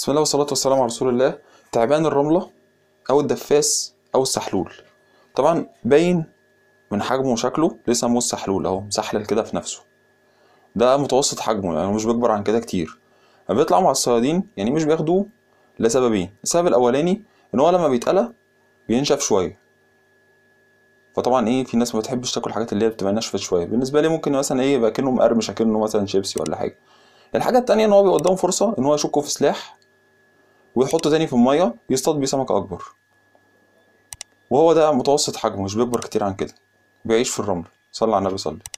بسم الله والصلاة والسلام على رسول الله تعبان الرملة أو الدفاس أو السحلول طبعا باين من حجمه وشكله لسه مو السحلول أهو مسحلل كده في نفسه ده متوسط حجمه يعني مش بيكبر عن كده كتير لما بيطلعوا مع الصيادين يعني مش بياخدوه لسببين السبب الأولاني إن هو لما بيتقلى بينشف شوية فطبعا ايه في ناس ما بتحبش تاكل الحاجات اللي هي بتبقى ناشفه شويه بالنسبه لي ممكن مثلا ايه يبقى كانه مقرمش كانه مثلا شيبسي ولا حاجه الحاجه التانية ان هو بيبقى فرصه ان هو يشكه في سلاح ويحطه تاني في المية يصطاد بيه سمك أكبر وهو ده متوسط حجمه مش بيكبر كتير عن كده بيعيش في الرمل صلى على النبي صلي